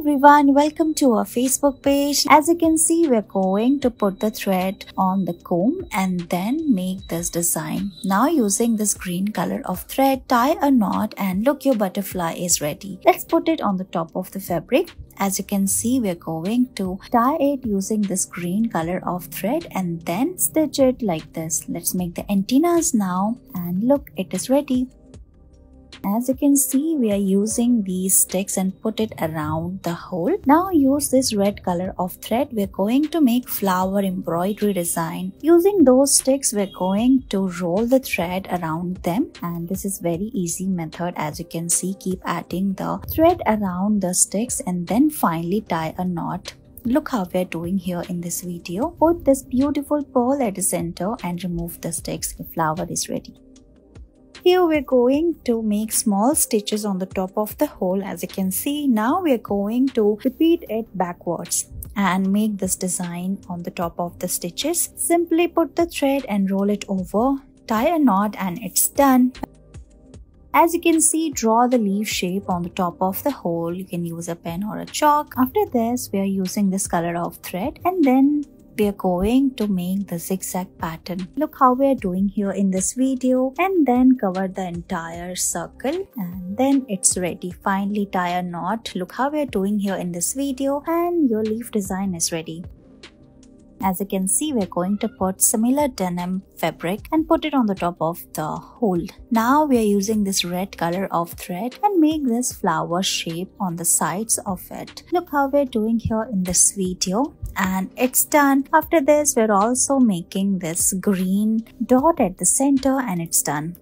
everyone, welcome to our Facebook page. As you can see, we're going to put the thread on the comb and then make this design. Now using this green color of thread, tie a knot and look your butterfly is ready. Let's put it on the top of the fabric. As you can see, we're going to tie it using this green color of thread and then stitch it like this. Let's make the antennas now and look, it is ready as you can see we are using these sticks and put it around the hole now use this red color of thread we're going to make flower embroidery design using those sticks we're going to roll the thread around them and this is very easy method as you can see keep adding the thread around the sticks and then finally tie a knot look how we're doing here in this video put this beautiful pearl at the center and remove the sticks the flower is ready here we're going to make small stitches on the top of the hole as you can see. Now we're going to repeat it backwards and make this design on the top of the stitches. Simply put the thread and roll it over, tie a knot and it's done. As you can see, draw the leaf shape on the top of the hole. You can use a pen or a chalk. After this, we are using this color of thread and then we are going to make the zigzag pattern. Look how we are doing here in this video and then cover the entire circle and then it's ready. Finally tie a knot. Look how we are doing here in this video and your leaf design is ready. As you can see, we're going to put similar denim fabric and put it on the top of the hold. Now we are using this red color of thread and make this flower shape on the sides of it. Look how we're doing here in this video and it's done. After this, we're also making this green dot at the center and it's done.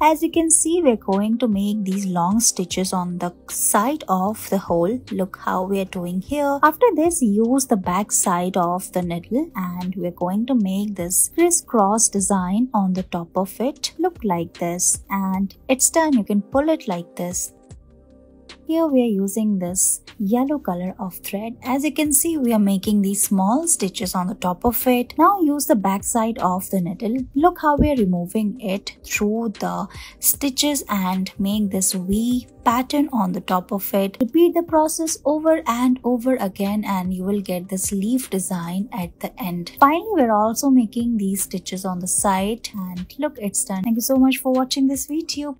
As you can see, we're going to make these long stitches on the side of the hole. Look how we are doing here. After this, use the back side of the needle and we're going to make this crisscross design on the top of it. Look like this and it's done. You can pull it like this. Here we are using this yellow color of thread. As you can see, we are making these small stitches on the top of it. Now use the back side of the needle. Look how we are removing it through the stitches and make this V pattern on the top of it. Repeat the process over and over again and you will get this leaf design at the end. Finally, we're also making these stitches on the side and look, it's done. Thank you so much for watching this video.